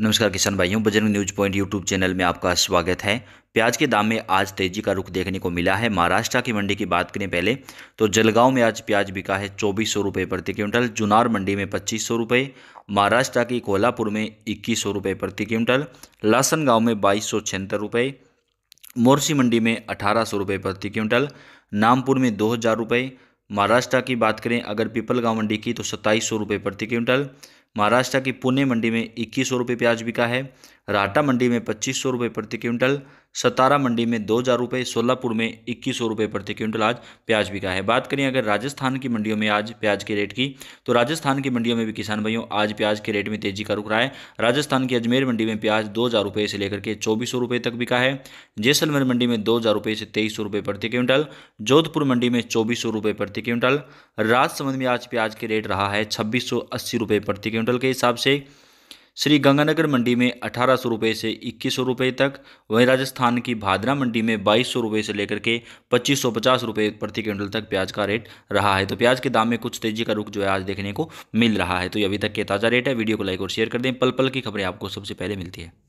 नमस्कार किसान भाइयों Bajrang news point YouTube channel में आपका स्वागत है प्याज के दाम में आज तेजी का रुख देखने को मिला है महाराष्ट्र की मंडी की बात करें पहले तो जलगांव में आज प्याज बिका है चौबीस सौ रुपये प्रति क्विंटल जुनार मंडी में पच्चीस सौ रुपये महाराष्ट्र की कोल्हापुर में इक्कीस सौ रुपये प्रति क्विंटल लासन गाँव में बाईस सौ छिहत्तर रुपये मोरसी मंडी में अठारह सौ रुपये प्रति क्विंटल नामपुर में दो हज़ार रुपये महाराष्ट्र की बात करें अगर पिपल गाँव मंडी की तो सत्ताईस सौ रुपये प्रति क्विंटल महाराष्ट्र की पुणे मंडी में इक्कीस सौ रुपये प्याज बिका है राहटा मंडी में पच्चीस सौ रुपये प्रति क्विंटल सतारा मंडी में दो हज़ार रुपये सोलापुर में इक्कीस सौ रुपये प्रति क्विंटल आज प्याज बिका है बात करें अगर राजस्थान की मंडियों में आज प्याज के रेट की तो राजस्थान की मंडियों में भी किसान भाइयों आज प्याज के रेट में तेजी का रुक रहा है राजस्थान की अजमेर मंडी में प्याज दो हज़ार रुपये से लेकर के चौबीस सौ रुपये तक बिका है जैसलमेर मंडी में दो हज़ार रुपये से तेईस सौ रुपये प्रति क्विंटल जोधपुर मंडी में चौबीस सौ रुपये प्रति क्विंटल राजसमंद में आज प्याज के रेट रहा है छब्बीस सौ अस्सी रुपये प्रति क्विंटल क्विंटल के हिसाब से श्री गंगानगर मंडी में अठारह सौ रुपये से इक्कीस सौ रुपये तक वहीं राजस्थान की भादरा मंडी में बाईस सौ रुपये से लेकर के पच्चीस सौ पचास रुपये प्रति क्विंटल तक प्याज का रेट रहा है तो प्याज के दाम में कुछ तेजी का रुख जो है आज देखने को मिल रहा है तो ये अभी तक के ताज़ा रेट है वीडियो को लाइक और शेयर कर दें पल पल की खबरें आपको सबसे पहले मिलती है